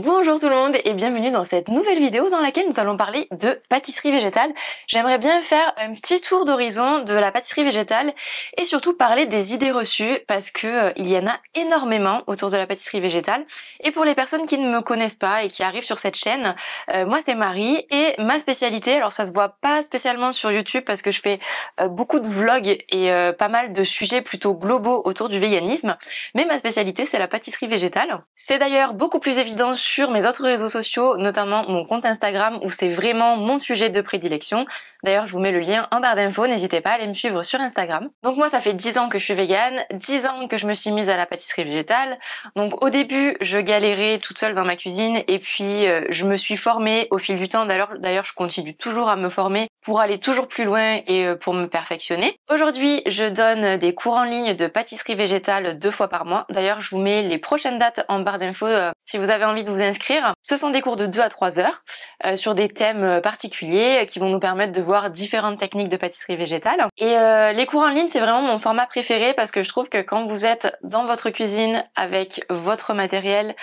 Bonjour tout le monde et bienvenue dans cette nouvelle vidéo dans laquelle nous allons parler de pâtisserie végétale. J'aimerais bien faire un petit tour d'horizon de la pâtisserie végétale et surtout parler des idées reçues parce que euh, il y en a énormément autour de la pâtisserie végétale. Et pour les personnes qui ne me connaissent pas et qui arrivent sur cette chaîne, euh, moi c'est Marie et ma spécialité, alors ça se voit pas spécialement sur YouTube parce que je fais euh, beaucoup de vlogs et pas mal de sujets plutôt globaux autour du véganisme, mais ma spécialité c'est la pâtisserie végétale. C'est d'ailleurs beaucoup plus évident sur mes autres réseaux sociaux, notamment mon compte Instagram où c'est vraiment mon sujet de prédilection. D'ailleurs, je vous mets le lien en barre d'infos, n'hésitez pas à aller me suivre sur Instagram. Donc moi, ça fait 10 ans que je suis végane, 10 ans que je me suis mise à la pâtisserie végétale. Donc au début, je galérais toute seule dans ma cuisine et puis euh, je me suis formée au fil du temps. d'ailleurs, je continue toujours à me former pour aller toujours plus loin et euh, pour me perfectionner. Aujourd'hui, je donne des cours en ligne de pâtisserie végétale deux fois par mois. D'ailleurs, je vous mets les prochaines dates en barre d'infos euh, si vous avez envie de vous inscrire. Ce sont des cours de 2 à 3 heures euh, sur des thèmes particuliers qui vont nous permettre de voir différentes techniques de pâtisserie végétale. Et les cours en ligne, c'est vraiment mon format préféré parce que je trouve que quand vous êtes dans votre cuisine avec votre matériel,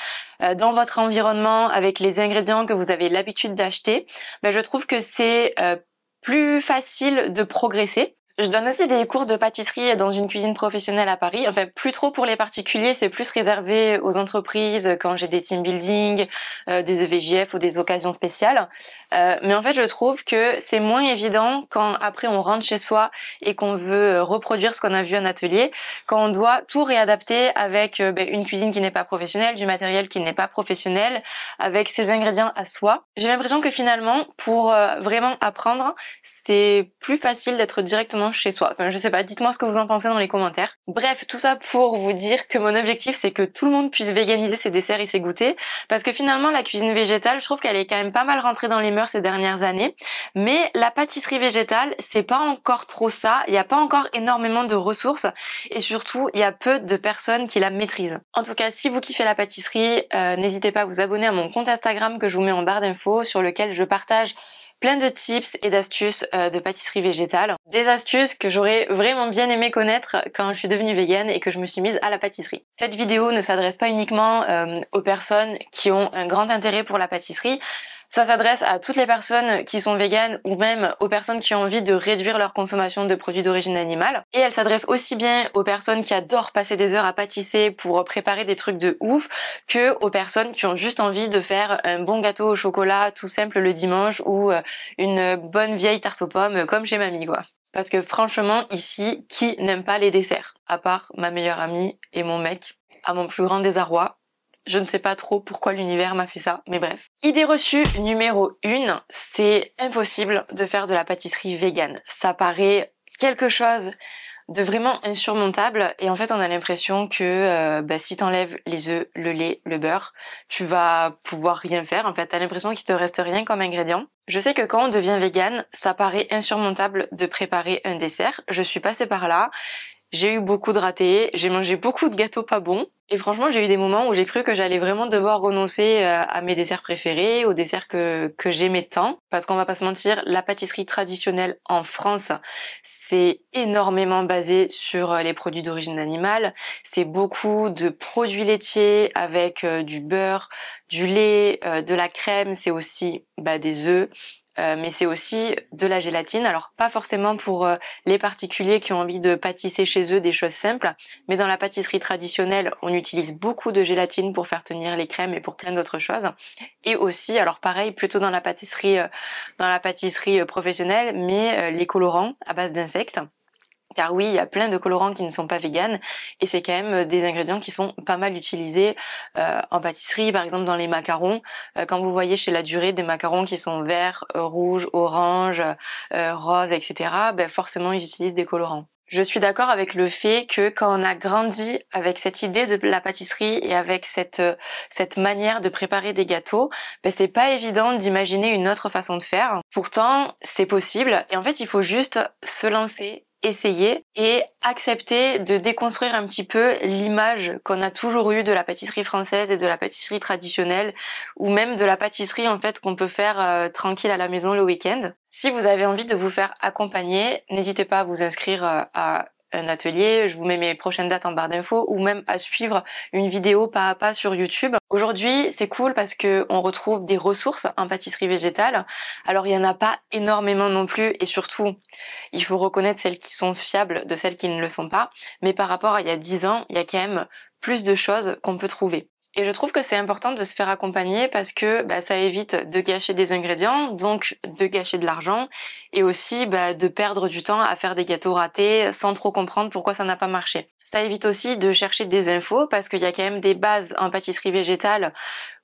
dans votre environnement, avec les ingrédients que vous avez l'habitude d'acheter, ben, je trouve que c'est plus facile de progresser je donne aussi des cours de pâtisserie dans une cuisine professionnelle à Paris. En fait, plus trop pour les particuliers, c'est plus réservé aux entreprises quand j'ai des team building, euh, des EVJF ou des occasions spéciales. Euh, mais en fait, je trouve que c'est moins évident quand après on rentre chez soi et qu'on veut reproduire ce qu'on a vu en atelier, quand on doit tout réadapter avec euh, ben, une cuisine qui n'est pas professionnelle, du matériel qui n'est pas professionnel, avec ses ingrédients à soi. J'ai l'impression que finalement, pour euh, vraiment apprendre, c'est plus facile d'être directement chez soi. Enfin, je sais pas, dites-moi ce que vous en pensez dans les commentaires. Bref, tout ça pour vous dire que mon objectif c'est que tout le monde puisse véganiser ses desserts et ses goûters parce que finalement la cuisine végétale, je trouve qu'elle est quand même pas mal rentrée dans les mœurs ces dernières années, mais la pâtisserie végétale, c'est pas encore trop ça, il n'y a pas encore énormément de ressources et surtout, il y a peu de personnes qui la maîtrisent. En tout cas, si vous kiffez la pâtisserie, euh, n'hésitez pas à vous abonner à mon compte Instagram que je vous mets en barre d'infos sur lequel je partage plein de tips et d'astuces euh, de pâtisserie végétale. Des astuces que j'aurais vraiment bien aimé connaître quand je suis devenue végane et que je me suis mise à la pâtisserie. Cette vidéo ne s'adresse pas uniquement euh, aux personnes qui ont un grand intérêt pour la pâtisserie, ça s'adresse à toutes les personnes qui sont véganes ou même aux personnes qui ont envie de réduire leur consommation de produits d'origine animale. Et elle s'adresse aussi bien aux personnes qui adorent passer des heures à pâtisser pour préparer des trucs de ouf que aux personnes qui ont juste envie de faire un bon gâteau au chocolat tout simple le dimanche ou euh, une bonne vieille tarte aux pommes comme chez mamie quoi. Parce que franchement, ici, qui n'aime pas les desserts À part ma meilleure amie et mon mec, à mon plus grand désarroi, je ne sais pas trop pourquoi l'univers m'a fait ça, mais bref. Idée reçue numéro 1, c'est impossible de faire de la pâtisserie végane. Ça paraît quelque chose de vraiment insurmontable et en fait on a l'impression que euh, bah, si t'enlèves les œufs, le lait, le beurre, tu vas pouvoir rien faire. En fait, t'as l'impression qu'il te reste rien comme ingrédient. Je sais que quand on devient vegan, ça paraît insurmontable de préparer un dessert. Je suis passée par là. J'ai eu beaucoup de ratés, j'ai mangé beaucoup de gâteaux pas bons. Et franchement, j'ai eu des moments où j'ai cru que j'allais vraiment devoir renoncer euh, à mes desserts préférés, aux desserts que, que j'aimais tant. Parce qu'on va pas se mentir, la pâtisserie traditionnelle en France, c'est énormément basé sur euh, les produits d'origine animale. C'est beaucoup de produits laitiers avec euh, du beurre, du lait, de la crème, c'est aussi bah, des œufs, euh, mais c'est aussi de la gélatine. Alors pas forcément pour euh, les particuliers qui ont envie de pâtisser chez eux des choses simples, mais dans la pâtisserie traditionnelle, on utilise beaucoup de gélatine pour faire tenir les crèmes et pour plein d'autres choses. Et aussi, alors pareil, plutôt dans la pâtisserie, euh, dans la pâtisserie professionnelle, mais les colorants à base d'insectes. Car oui, il y a plein de colorants qui ne sont pas véganes et c'est quand même euh, des ingrédients qui sont pas mal utilisés euh, en pâtisserie, par exemple dans les macarons. Euh, quand vous voyez chez la durée des macarons qui sont verts, rouges, orange, rose, etc., ben forcément ils utilisent des colorants. Je suis d'accord avec le fait que quand on a grandi avec cette idée de la pâtisserie et avec cette cette manière de préparer des gâteaux, ben c'est pas évident d'imaginer une autre façon de faire. Pourtant, c'est possible et en fait, il faut juste se lancer essayer et accepter de déconstruire un petit peu l'image qu'on a toujours eue de la pâtisserie française et de la pâtisserie traditionnelle ou même de la pâtisserie en fait qu'on peut faire euh, tranquille à la maison le week-end. Si vous avez envie de vous faire accompagner, n'hésitez pas à vous inscrire euh, à un atelier, je vous mets mes prochaines dates en barre d'infos ou même à suivre une vidéo pas à pas sur YouTube. Aujourd'hui, c'est cool parce que on retrouve des ressources en pâtisserie végétale. Alors, il y en a pas énormément non plus et surtout, il faut reconnaître celles qui sont fiables de celles qui ne le sont pas, mais par rapport à il y a 10 ans, il y a quand même plus de choses qu'on peut trouver. Et je trouve que c'est important de se faire accompagner parce que bah, ça évite de gâcher des ingrédients, donc de gâcher de l'argent, et aussi bah, de perdre du temps à faire des gâteaux ratés sans trop comprendre pourquoi ça n'a pas marché. Ça évite aussi de chercher des infos parce qu'il y a quand même des bases en pâtisserie végétale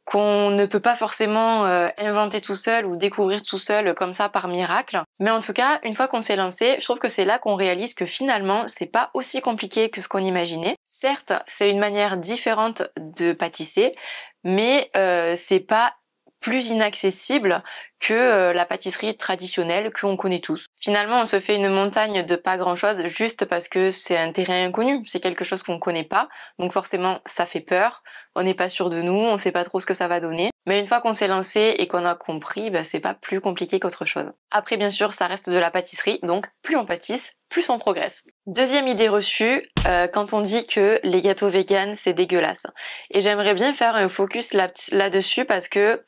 qu'on ne peut pas forcément euh, inventer tout seul ou découvrir tout seul euh, comme ça par miracle. Mais en tout cas, une fois qu'on s'est lancé, je trouve que c'est là qu'on réalise que finalement, c'est pas aussi compliqué que ce qu'on imaginait. Certes, c'est une manière différente de pâtisser, mais euh, c'est pas plus inaccessible que euh, la pâtisserie traditionnelle que connaît tous. Finalement, on se fait une montagne de pas grand-chose juste parce que c'est un terrain inconnu, c'est quelque chose qu'on connaît pas, donc forcément ça fait peur, on n'est pas sûr de nous, on ne sait pas trop ce que ça va donner. Mais une fois qu'on s'est lancé et qu'on a compris, bah, c'est pas plus compliqué qu'autre chose. Après, bien sûr, ça reste de la pâtisserie, donc plus on pâtisse, plus on progresse. Deuxième idée reçue, euh, quand on dit que les gâteaux vegan c'est dégueulasse. Et j'aimerais bien faire un focus là-dessus parce que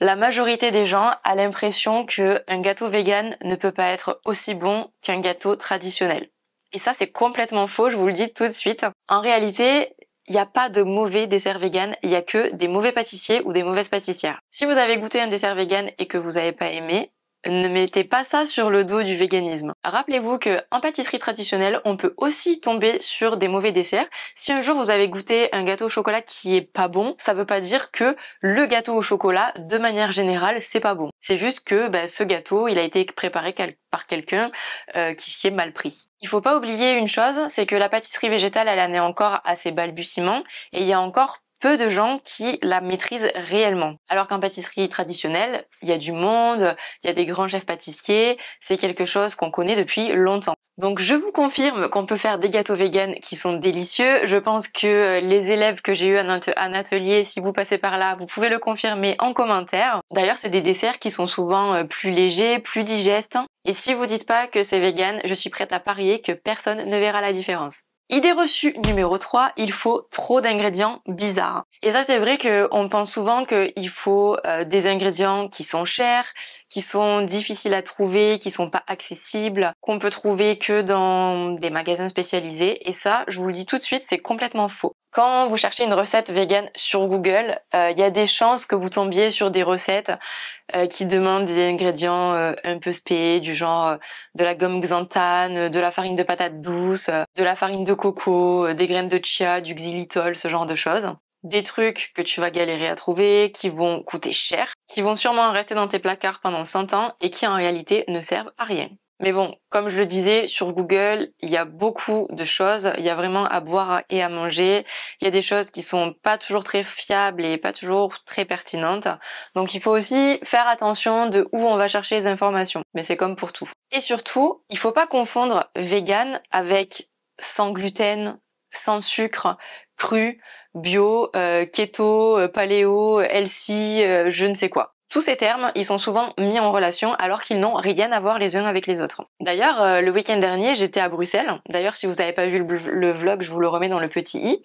la majorité des gens a l'impression que un gâteau vegan ne peut pas être aussi bon qu'un gâteau traditionnel. Et ça, c'est complètement faux, je vous le dis tout de suite. En réalité, il n'y a pas de mauvais dessert vegan, il n'y a que des mauvais pâtissiers ou des mauvaises pâtissières. Si vous avez goûté un dessert vegan et que vous n'avez pas aimé, ne mettez pas ça sur le dos du véganisme. Rappelez-vous qu'en pâtisserie traditionnelle, on peut aussi tomber sur des mauvais desserts. Si un jour vous avez goûté un gâteau au chocolat qui est pas bon, ça veut pas dire que le gâteau au chocolat, de manière générale, c'est pas bon. C'est juste que bah, ce gâteau, il a été préparé par quelqu'un euh, qui s'y est mal pris. Il faut pas oublier une chose, c'est que la pâtisserie végétale, elle en est encore à ses balbutiements et il y a encore peu de gens qui la maîtrisent réellement. Alors qu'en pâtisserie traditionnelle, il y a du monde, il y a des grands chefs pâtissiers, c'est quelque chose qu'on connaît depuis longtemps. Donc je vous confirme qu'on peut faire des gâteaux véganes qui sont délicieux. Je pense que euh, les élèves que j'ai eu un atelier, si vous passez par là, vous pouvez le confirmer en commentaire. D'ailleurs, c'est des desserts qui sont souvent euh, plus légers, plus digestes. Et si vous dites pas que c'est vegan, je suis prête à parier que personne ne verra la différence. Idée reçue numéro 3, il faut trop d'ingrédients bizarres. Et ça c'est vrai qu'on pense souvent qu'il faut euh, des ingrédients qui sont chers, qui sont difficiles à trouver, qui sont pas accessibles, qu'on peut trouver que dans des magasins spécialisés. Et ça, je vous le dis tout de suite, c'est complètement faux. Quand vous cherchez une recette vegan sur Google, euh, il y a des chances que vous tombiez sur des recettes euh, qui demandent des ingrédients euh, un peu spé, du genre euh, de la gomme xanthane, de la farine de patate douce, de la farine de coco, des graines de chia, du xylitol, ce genre de choses. Des trucs que tu vas galérer à trouver, qui vont coûter cher, qui vont sûrement rester dans tes placards pendant 100 ans et qui en réalité ne servent à rien. Mais bon, comme je le disais, sur Google, il y a beaucoup de choses. Il y a vraiment à boire et à manger. Il y a des choses qui sont pas toujours très fiables et pas toujours très pertinentes. Donc il faut aussi faire attention de où on va chercher les informations. Mais c'est comme pour tout. Et surtout, il faut pas confondre vegan avec sans gluten, sans sucre, cru, bio, euh, keto, euh, paléo, euh, healthy, je ne sais quoi. Tous ces termes, ils sont souvent mis en relation alors qu'ils n'ont rien à voir les uns avec les autres. D'ailleurs, euh, le week-end dernier, j'étais à Bruxelles. D'ailleurs, si vous n'avez pas vu le, vlog, je vous le remets dans le petit i.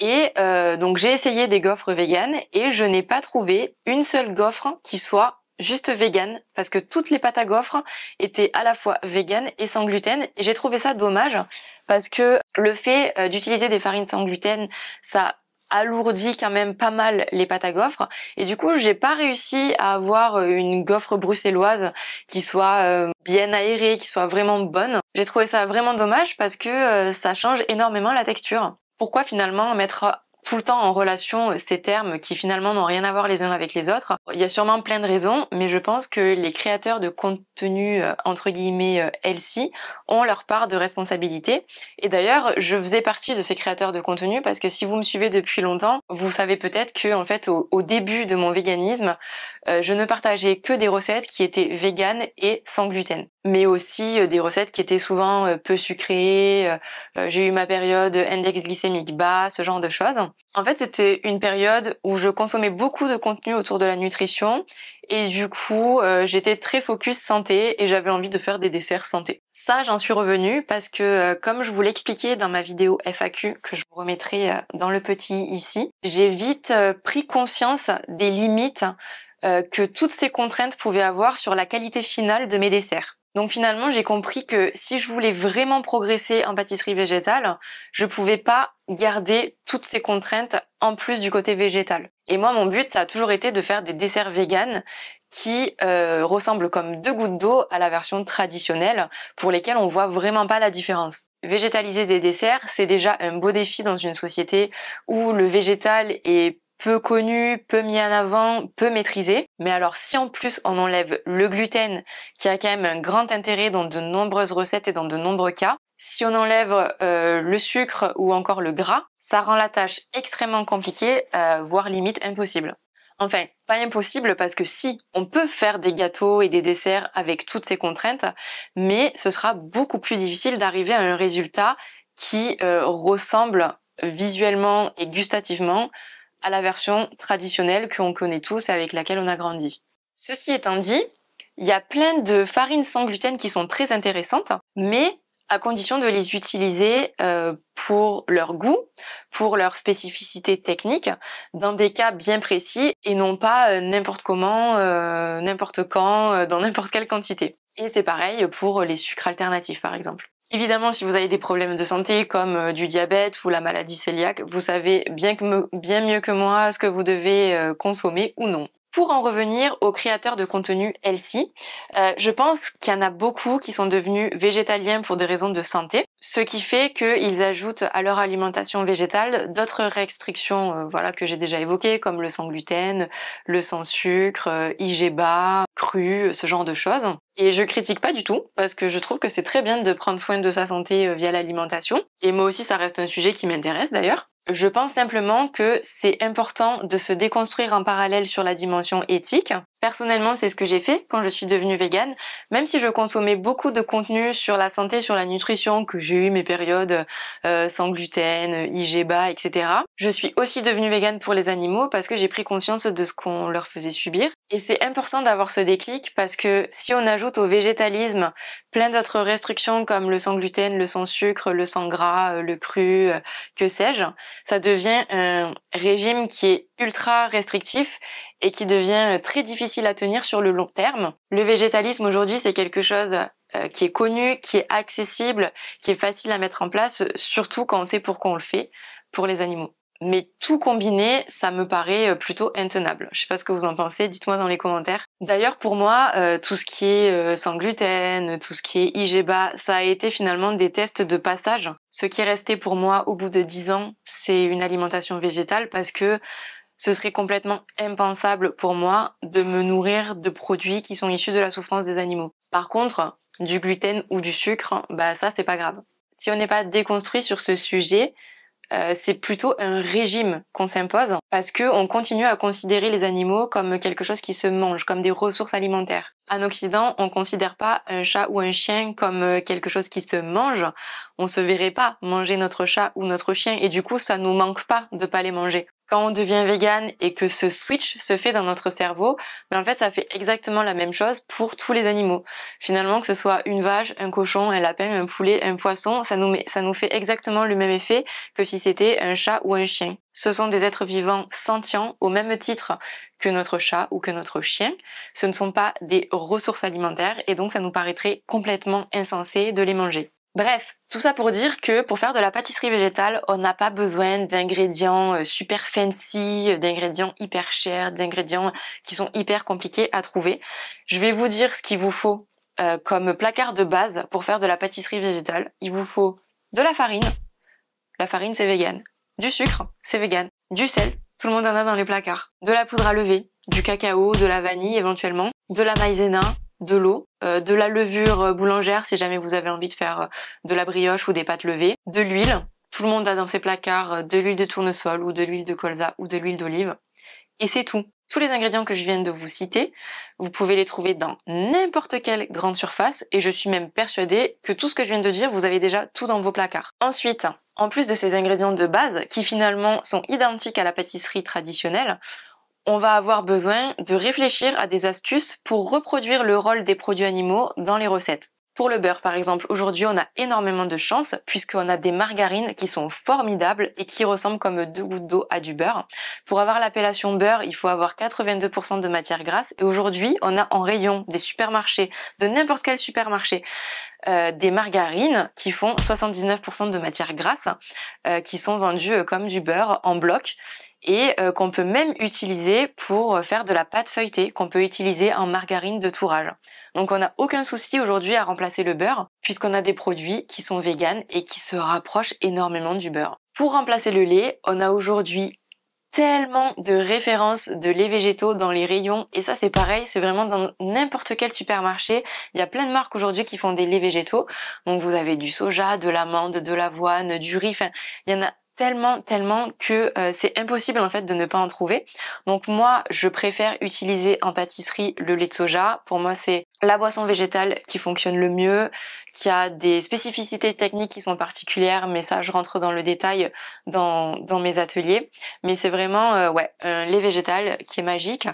Et euh, donc, j'ai essayé des gaufres véganes et je n'ai pas trouvé une seule gaufre qui soit juste vegan parce que toutes les pâtes à gaufres étaient à la fois vegan et sans gluten et j'ai trouvé ça dommage parce que le fait euh, d'utiliser des farines sans gluten ça alourdi quand même pas mal les pâtes à gaufres et du coup j'ai pas réussi à avoir euh, une gaufre bruxelloise qui soit euh, bien aérée, qui soit vraiment bonne. J'ai trouvé ça vraiment dommage parce que euh, ça change énormément la texture. Pourquoi finalement mettre tout le temps en relation euh, ces termes qui finalement n'ont rien à voir les uns avec les autres. Il y a sûrement plein de raisons, mais je pense que les créateurs de contenu euh, entre guillemets euh, LC ont leur part de responsabilité. Et d'ailleurs, je faisais partie de ces créateurs de contenu parce que si vous me suivez depuis longtemps, vous savez peut-être que en fait au, début de mon véganisme, je ne partageais que des recettes qui étaient véganes et sans gluten, mais aussi des recettes qui étaient souvent peu sucrées. J'ai eu ma période index glycémique bas, ce genre de choses. En fait, c'était une période où je consommais beaucoup de contenu autour de la nutrition et du coup, euh, j'étais très focus santé et j'avais envie de faire des desserts santé. Ça, j'en suis revenue parce que euh, comme je vous l'expliquais dans ma vidéo FAQ que je vous remettrai euh, dans le petit ici, j'ai vite pris conscience des limites que toutes ces contraintes pouvaient avoir sur la qualité finale de mes desserts. Donc finalement, j'ai compris que si je voulais vraiment progresser en pâtisserie végétale, je pouvais pas garder toutes ces contraintes en plus du côté végétal. Et moi, mon but, ça a toujours été de faire des desserts véganes qui euh, ressemblent comme deux gouttes d'eau à la version traditionnelle, pour lesquelles on voit vraiment pas la différence. Végétaliser des desserts, c'est déjà un beau défi dans une société où le végétal est peu connu, peu mis en avant, peu maîtrisé. Mais alors si en plus on enlève le gluten, qui a quand même un grand intérêt dans de nombreuses recettes et dans de nombreux cas, si on enlève euh, le sucre ou encore le gras, ça rend la tâche extrêmement compliquée, euh, voire limite impossible. Enfin, pas impossible parce que si, on peut faire des gâteaux et des desserts avec toutes ces contraintes, mais ce sera beaucoup plus difficile d'arriver à un résultat qui euh, ressemble visuellement et gustativement à la version traditionnelle qu'on connaît tous avec laquelle on a grandi. Ceci étant dit, il y a plein de farines sans gluten qui sont très intéressantes, mais à condition de les utiliser euh, pour leur goût, pour leur spécificité technique, dans des cas bien précis et non pas euh, n'importe comment, euh, n'importe quand, dans n'importe quelle quantité. Et c'est pareil pour les sucres alternatifs par exemple. Évidemment, si vous avez des problèmes de santé comme euh, du diabète ou la maladie cœliaque, vous savez bien, que bien mieux que moi ce que vous devez euh, consommer ou non. Pour en revenir aux créateurs de contenu Elsie, euh, je pense qu'il y en a beaucoup qui sont devenus végétaliens pour des raisons de santé. Ce qui fait qu'ils ajoutent à leur alimentation végétale d'autres restrictions euh, voilà, que j'ai déjà évoquées, comme le sans gluten, le sans sucre, euh, IGBA, cru, ce genre de choses. Et je critique pas du tout, parce que je trouve que c'est très bien de prendre soin de sa santé euh, via l'alimentation. Et moi aussi, ça reste un sujet qui m'intéresse d'ailleurs. Je pense simplement que c'est important de se déconstruire en parallèle sur la dimension éthique Personnellement, c'est ce que j'ai fait quand je suis devenue végane. Même si je consommais beaucoup de contenu sur la santé, sur la nutrition, que j'ai eu mes périodes euh, sans gluten, IGBA, etc. Je suis aussi devenue végane pour les animaux parce que j'ai pris conscience de ce qu'on leur faisait subir. Et c'est important d'avoir ce déclic parce que si on ajoute au végétalisme plein d'autres restrictions comme le sans gluten, le sans sucre, le sans gras, euh, le cru, euh, que sais-je, ça devient un régime qui est ultra restrictif et qui devient euh, très difficile à tenir sur le long terme. Le végétalisme aujourd'hui, c'est quelque chose euh, qui est connu, qui est accessible, qui est facile à mettre en place, surtout quand on sait pourquoi on le fait pour les animaux. Mais tout combiné, ça me paraît euh, plutôt intenable. Je sais pas ce que vous en pensez, dites-moi dans les commentaires. D'ailleurs, pour moi, tout ce qui est sans gluten, tout ce qui est IGBA, ça a été finalement des tests de passage. Ce qui est resté pour moi au bout de 10 ans, c'est une alimentation végétale parce que ce serait complètement impensable pour moi de me nourrir de produits qui sont issus de la souffrance des animaux. Par contre, du gluten ou du sucre, bah ça c'est pas grave. Si on n'est pas déconstruit sur ce sujet, euh, c'est plutôt un régime qu'on s'impose parce que on continue à considérer les animaux comme quelque chose qui se mange, comme des ressources alimentaires. En Occident, on considère pas un chat ou un chien comme euh, quelque chose qui se mange. On se verrait pas manger notre chat ou notre chien et du coup, ça nous manque pas de pas les manger quand on devient vegan et que ce switch se fait dans notre cerveau, mais ben, en fait ça fait exactement la même chose pour tous les animaux. Finalement que ce soit une vache, un cochon, un lapin, un poulet, un poisson, ça nous, ça nous fait exactement le même effet que si c'était un chat ou un chien. Ce sont des êtres vivants sentients au même titre que notre chat ou que notre chien. Ce ne sont pas des ressources alimentaires et donc ça nous paraîtrait complètement insensé de les manger. Bref, tout ça pour dire que pour faire de la pâtisserie végétale, on n'a pas besoin d'ingrédients euh, super fancy, euh, d'ingrédients hyper chers, d'ingrédients qui sont hyper compliqués à trouver. Je vais vous dire ce qu'il vous faut euh, comme placard de base pour faire de la pâtisserie végétale. Il vous faut de la farine, la farine c'est vegan, du sucre, c'est vegan, du sel, tout le monde en a dans les placards, de la poudre à lever, du cacao, de la vanille éventuellement, de la maïzena, de l'eau, euh, de la levure euh, boulangère si jamais vous avez envie de faire euh, de la brioche ou des pâtes levées, de l'huile. Tout le monde a dans ses placards de l'huile de tournesol ou de l'huile de colza ou de l'huile d'olive. Et c'est tout. Tous les ingrédients que je viens de vous citer, vous pouvez les trouver dans n'importe quelle grande surface et je suis même persuadée que tout ce que je viens de dire, vous avez déjà tout dans vos placards. Ensuite, en plus de ces ingrédients de base qui finalement sont identiques à la pâtisserie traditionnelle, on va avoir besoin de réfléchir à des astuces pour reproduire le rôle des produits animaux dans les recettes. Pour le beurre, par exemple, aujourd'hui, on a énormément de chance puisqu'on a des margarines qui sont formidables et qui ressemblent comme deux gouttes d'eau à du beurre. Pour avoir l'appellation beurre, il faut avoir 82% de matière grasse et aujourd'hui, on a en rayon des supermarchés, de n'importe quel supermarché, euh, des margarines qui font 79% de matière grasse, euh, qui sont vendues euh, comme du beurre en bloc et euh, qu'on peut même utiliser pour euh, faire de la pâte feuilletée, qu'on peut utiliser en margarine de tourage. Donc on n'a aucun souci aujourd'hui à remplacer le beurre, puisqu'on a des produits qui sont véganes et qui se rapprochent énormément du beurre. Pour remplacer le lait, on a aujourd'hui tellement de références de lait végétaux dans les rayons et ça c'est pareil, c'est vraiment dans n'importe quel supermarché, il y a plein de marques aujourd'hui qui font des laits végétaux. Donc vous avez du soja, de l'amande, de l'avoine, du riz, enfin, il y en a tellement tellement que euh, c'est impossible en fait de ne pas en trouver. Donc moi je préfère utiliser en pâtisserie le lait de soja. Pour moi c'est la boisson végétale qui fonctionne le mieux, qui a des spécificités techniques qui sont particulières, mais ça je rentre dans le détail dans, mes ateliers. Mais c'est vraiment euh, ouais lait végétal qui est magique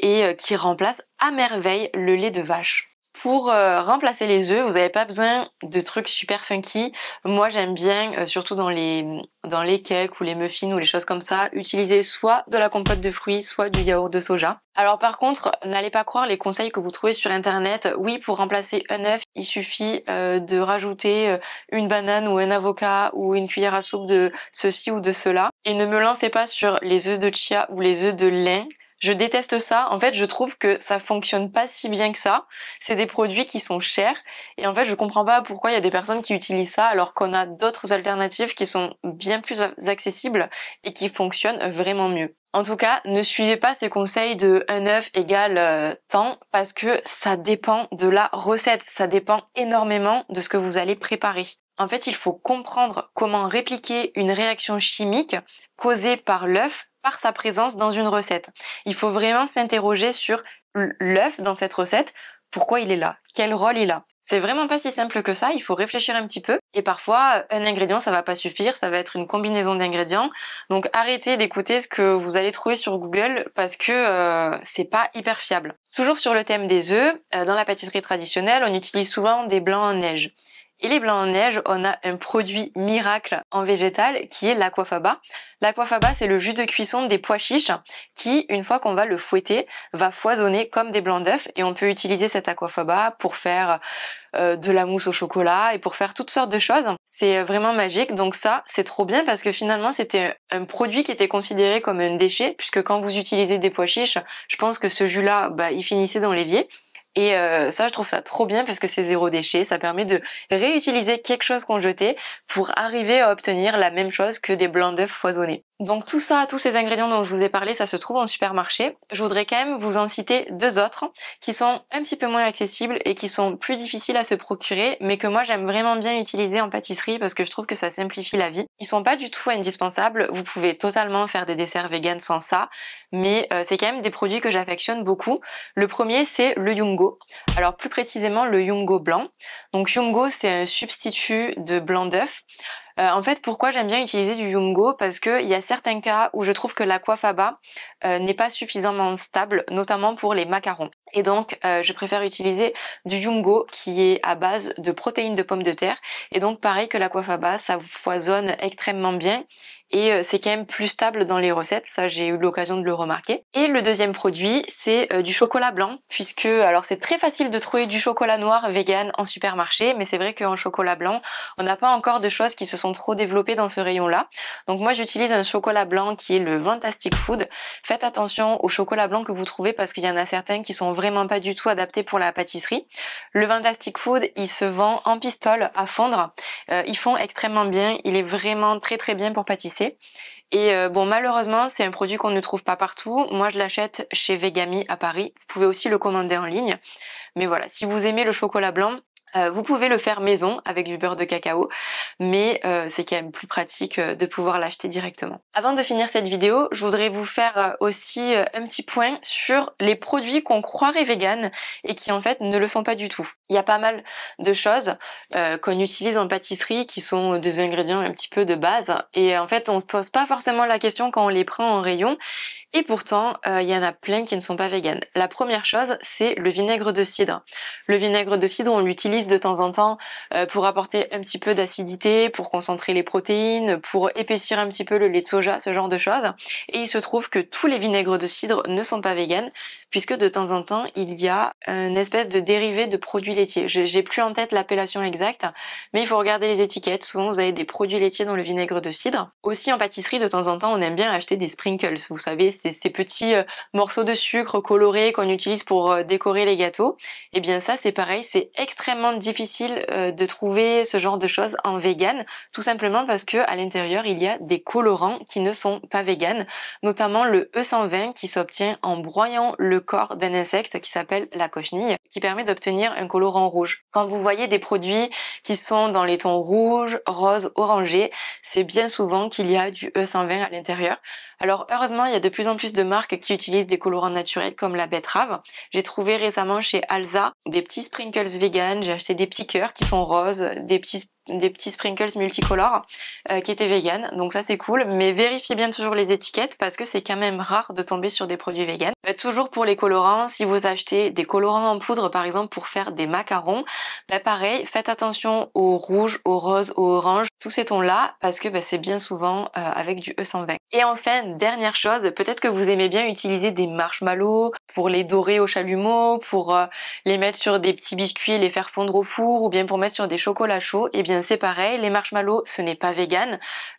et euh, qui remplace à merveille le lait de vache. Pour euh, remplacer les œufs, vous n'avez pas besoin de trucs super funky. Moi, j'aime bien, euh, surtout dans les, dans les cakes ou les muffins ou les choses comme ça, utiliser soit de la compote de fruits, soit du yaourt de soja. Alors par contre, n'allez pas croire les conseils que vous trouvez sur internet. Oui, pour remplacer un œuf, il suffit euh, de rajouter une banane ou un avocat ou une cuillère à soupe de ceci ou de cela. Et ne me lancez pas sur les œufs de chia ou les œufs de lin je déteste ça. En fait, je trouve que ça fonctionne pas si bien que ça. C'est des produits qui sont chers. Et en fait, je comprends pas pourquoi il y a des personnes qui utilisent ça alors qu'on a d'autres alternatives qui sont bien plus accessibles et qui fonctionnent vraiment mieux. En tout cas, ne suivez pas ces conseils de un œuf égale euh, temps parce que ça dépend de la recette. Ça dépend énormément de ce que vous allez préparer. En fait, il faut comprendre comment répliquer une réaction chimique causée par l'œuf par sa présence dans une recette. Il faut vraiment s'interroger sur l'œuf dans cette recette, pourquoi il est là, quel rôle il a. C'est vraiment pas si simple que ça, il faut réfléchir un petit peu. Et parfois, un ingrédient, ça va pas suffire, ça va être une combinaison d'ingrédients. Donc arrêtez d'écouter ce que vous allez trouver sur Google parce que euh, c'est pas hyper fiable. Toujours sur le thème des œufs, euh, dans la pâtisserie traditionnelle, on utilise souvent des blancs en neige. Et les blancs en neige, on a un produit miracle en végétal qui est l'aquafaba. L'aquafaba, c'est le jus de cuisson des pois chiches qui, une fois qu'on va le fouetter, va foisonner comme des blancs d'œufs et on peut utiliser cet aquafaba pour faire euh, de la mousse au chocolat et pour faire toutes sortes de choses. C'est euh, vraiment magique. Donc ça, c'est trop bien parce que finalement, c'était un produit qui était considéré comme un déchet puisque quand vous utilisez des pois chiches, je pense que ce jus-là, bah, il finissait dans l'évier. Et euh, ça, je trouve ça trop bien parce que c'est zéro déchet. Ça permet de réutiliser quelque chose qu'on jetait pour arriver à obtenir la même chose que des blancs d'œufs foisonnés. Donc tout ça, tous ces ingrédients dont je vous ai parlé, ça se trouve en supermarché. Je voudrais quand même vous en citer deux autres qui sont un petit peu moins accessibles et qui sont plus difficiles à se procurer, mais que moi j'aime vraiment bien utiliser en pâtisserie parce que je trouve que ça simplifie la vie. Ils sont pas du tout indispensables, vous pouvez totalement faire des desserts vegan sans ça, mais euh, c'est quand même des produits que j'affectionne beaucoup. Le premier c'est le yungo. Alors plus précisément le yungo blanc. Donc yungo c'est un substitut de blanc d'œuf. Euh, en fait, pourquoi j'aime bien utiliser du Yumgo Parce qu'il y a certains cas où je trouve que la euh, n'est pas suffisamment stable, notamment pour les macarons. Et donc, euh, je préfère utiliser du Yungo qui est à base de protéines de pommes de terre. Et donc, pareil que l'aquafaba, ça foisonne extrêmement bien et euh, c'est quand même plus stable dans les recettes. Ça, j'ai eu l'occasion de le remarquer. Et le deuxième produit, c'est euh, du chocolat blanc puisque, alors c'est très facile de trouver du chocolat noir vegan en supermarché, mais c'est vrai qu'en chocolat blanc, on n'a pas encore de choses qui se sont trop développées dans ce rayon-là. Donc moi, j'utilise un chocolat blanc qui est le Fantastic Food. Faites attention au chocolat blanc que vous trouvez parce qu'il y en a certains qui sont vraiment pas du tout adapté pour la pâtisserie. Le Fantastic Food, il se vend en pistole à fondre. Euh, ils font extrêmement bien. Il est vraiment très très bien pour pâtisser. Et euh, bon, malheureusement, c'est un produit qu'on ne trouve pas partout. Moi, je l'achète chez Vegami à Paris. Vous pouvez aussi le commander en ligne. Mais voilà, si vous aimez le chocolat blanc, euh, vous pouvez le faire maison avec du beurre de cacao, mais euh, c'est quand même plus pratique euh, de pouvoir l'acheter directement. Avant de finir cette vidéo, je voudrais vous faire aussi un petit point sur les produits qu'on croirait vegan et qui en fait ne le sont pas du tout. Il y a pas mal de choses qu'on utilise en pâtisserie qui sont des ingrédients un petit peu de base et en fait on ne pose pas forcément la question quand on les prend en rayon et pourtant, il euh, y en a plein qui ne sont pas véganes. La première chose, c'est le vinaigre de cidre. Le vinaigre de cidre, on l'utilise de temps en temps euh, pour apporter un petit peu d'acidité, pour concentrer les protéines, pour épaissir un petit peu le lait de soja, ce genre de choses. Et il se trouve que tous les vinaigres de cidre ne sont pas véganes, puisque de temps en temps, il y a une espèce de dérivé de produits laitiers. J'ai plus en tête l'appellation exacte, mais il faut regarder les étiquettes. Souvent, vous avez des produits laitiers dans le vinaigre de cidre. Aussi, en pâtisserie, de temps en temps, on aime bien acheter des sprinkles. Vous savez, ces, ces petits euh, morceaux de sucre colorés qu'on utilise pour euh, décorer les gâteaux. Eh bien, ça, c'est pareil. C'est extrêmement difficile euh, de trouver ce genre de choses en vegan, tout simplement parce que à l'intérieur, il y a des colorants qui ne sont pas vegan, notamment le E120 qui s'obtient en broyant le corps d'un insecte qui s'appelle la cochenille, qui permet d'obtenir un colorant rouge. Quand vous voyez des produits qui sont dans les tons rouge, rose, orangé, c'est bien souvent qu'il y a du E120 à l'intérieur. Alors heureusement, il y a de plus en plus de marques qui utilisent des colorants naturels comme la betterave. J'ai trouvé récemment chez Alza des petits sprinkles vegan, j'ai acheté des petits cœurs qui sont roses, des petits des petits sprinkles multicolores euh, qui étaient vegan donc ça c'est cool mais vérifiez bien toujours les étiquettes parce que c'est quand même rare de tomber sur des produits vegan euh, toujours pour les colorants si vous achetez des colorants en poudre par exemple pour faire des macarons bah, pareil faites attention au rouge au rose au orange tous ces tons là parce que bah, c'est bien souvent euh, avec du E120 et enfin dernière chose, peut-être que vous aimez bien utiliser des marshmallows pour les dorer au chalumeau, pour euh, les mettre sur des petits biscuits et les faire fondre au four, ou bien pour mettre sur des chocolats chauds. Et eh bien c'est pareil, les marshmallows, ce n'est pas vegan.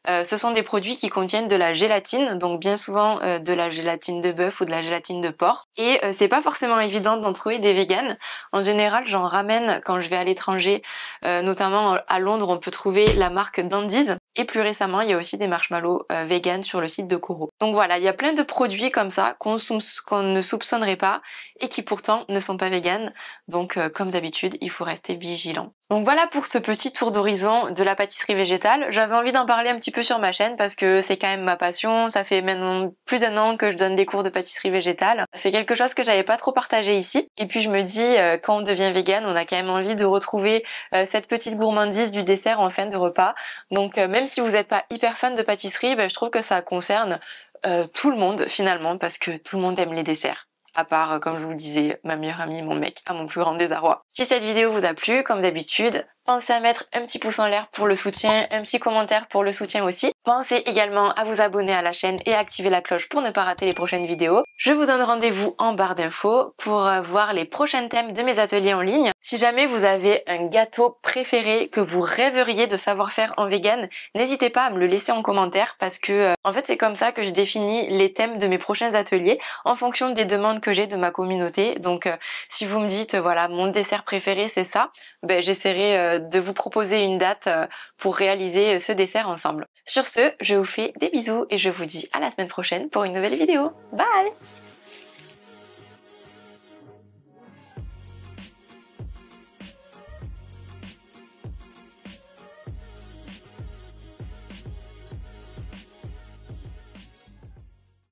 Euh, ce sont des produits qui contiennent de la gélatine, donc bien souvent euh, de la gélatine de bœuf ou de la gélatine de porc. Et c'est pas forcément évident d'en trouver des véganes. En général, j'en ramène quand je vais à l'étranger, notamment à Londres, on peut trouver la marque Dandies et plus récemment, il y a aussi des marshmallows véganes euh, vegan sur le site de Coro. Donc voilà, il y a plein de produits comme ça qu'on ne soupçonnerait pas et qui pourtant ne sont pas vegan. Donc euh, comme d'habitude, il faut rester vigilant. Donc voilà pour ce petit tour d'horizon de la pâtisserie végétale. J'avais envie d'en parler un petit peu sur ma chaîne parce que c'est quand même ma passion. Ça fait maintenant plus d'un an que je donne des cours de pâtisserie végétale. C'est quelque chose que j'avais pas trop partagé ici. Et puis je me dis, euh, quand on devient vegan, on a quand même envie de retrouver cette petite gourmandise du dessert en fin de repas. Donc même même si vous n'êtes pas hyper fan de pâtisserie, ben, je trouve que ça concerne euh, tout le monde finalement parce que tout le monde aime les desserts à part, euh, comme je vous le disais, ma meilleure amie, mon mec, à mon plus grand désarroi. Si cette vidéo vous a plu, comme d'habitude, Pensez à mettre un petit pouce en l'air pour le soutien, un petit commentaire pour le soutien aussi. Pensez également à vous abonner à la chaîne et à activer la cloche pour ne pas rater les prochaines vidéos. Je vous donne rendez-vous en barre d'infos pour euh, voir les prochains thèmes de mes ateliers en ligne. Si jamais vous avez un gâteau préféré que vous rêveriez de savoir faire en vegan, n'hésitez pas à me le laisser en commentaire parce que euh, en fait c'est comme ça que je définis les thèmes de mes prochains ateliers en fonction des demandes que j'ai de ma communauté. Donc euh, si vous me dites voilà mon dessert préféré c'est ça, ben j'essaierai de vous proposer une date euh, pour réaliser euh, ce dessert ensemble. Sur ce, je vous fais des bisous et je vous dis à la semaine prochaine pour une nouvelle vidéo. Bye